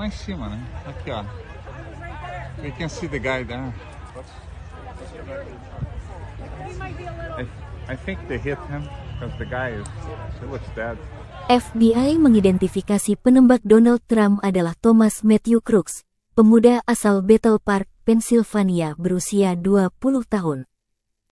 lá em cima, né? Aqui, ó. can see the guy there. I, think they hit him because the FBI mengidentifikasi penembak Donald Trump adalah Thomas Matthew Crooks, pemuda asal Bethel Park, Pennsylvania berusia 20 tahun.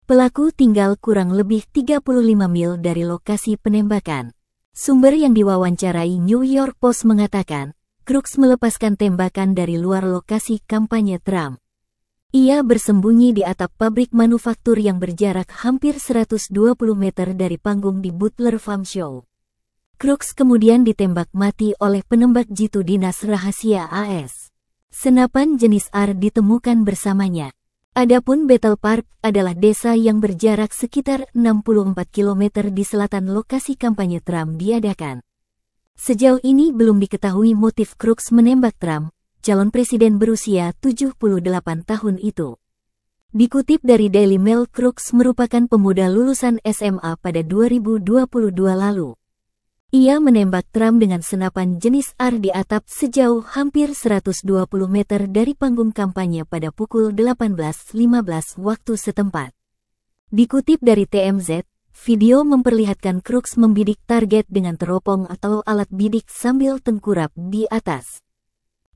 Pelaku tinggal kurang lebih 35 mil dari lokasi penembakan. Sumber yang diwawancarai New York Post mengatakan, Crooks melepaskan tembakan dari luar lokasi kampanye Trump. Ia bersembunyi di atap pabrik manufaktur yang berjarak hampir 120 meter dari panggung di Butler Farm Show. Crooks kemudian ditembak mati oleh penembak jitu dinas rahasia AS. Senapan jenis AR ditemukan bersamanya. Adapun Battle Park adalah desa yang berjarak sekitar 64 km di selatan lokasi kampanye Trump diadakan. Sejauh ini belum diketahui motif Crux menembak Trump, calon presiden berusia 78 tahun itu. Dikutip dari Daily Mail, Crux merupakan pemuda lulusan SMA pada 2022 lalu. Ia menembak Trump dengan senapan jenis AR di atap sejauh hampir 120 meter dari panggung kampanye pada pukul 18.15 waktu setempat. Dikutip dari TMZ, Video memperlihatkan Crux membidik target dengan teropong atau alat bidik sambil tengkurap di atas.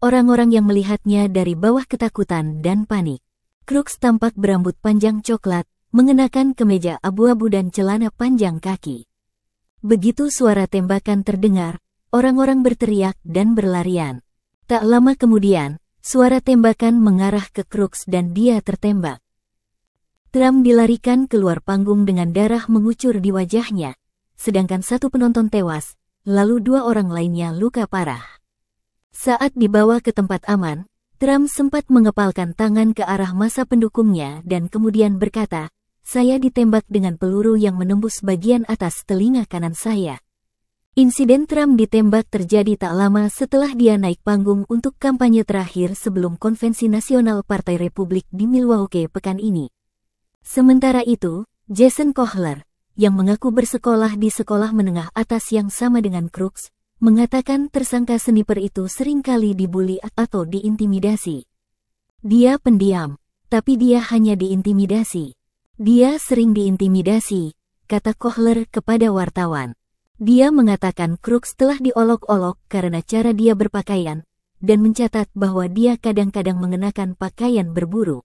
Orang-orang yang melihatnya dari bawah ketakutan dan panik. Crux tampak berambut panjang coklat, mengenakan kemeja abu-abu dan celana panjang kaki. Begitu suara tembakan terdengar, orang-orang berteriak dan berlarian. Tak lama kemudian, suara tembakan mengarah ke Crux dan dia tertembak. Trump dilarikan keluar panggung dengan darah mengucur di wajahnya, sedangkan satu penonton tewas, lalu dua orang lainnya luka parah. Saat dibawa ke tempat aman, Trump sempat mengepalkan tangan ke arah masa pendukungnya dan kemudian berkata, saya ditembak dengan peluru yang menembus bagian atas telinga kanan saya. Insiden Trump ditembak terjadi tak lama setelah dia naik panggung untuk kampanye terakhir sebelum konvensi nasional Partai Republik di Milwaukee pekan ini. Sementara itu, Jason Kohler, yang mengaku bersekolah di sekolah menengah atas yang sama dengan Crooks, mengatakan tersangka sniper itu seringkali dibully atau diintimidasi. Dia pendiam, tapi dia hanya diintimidasi. Dia sering diintimidasi, kata Kohler kepada wartawan. Dia mengatakan Crooks telah diolok-olok karena cara dia berpakaian, dan mencatat bahwa dia kadang-kadang mengenakan pakaian berburu.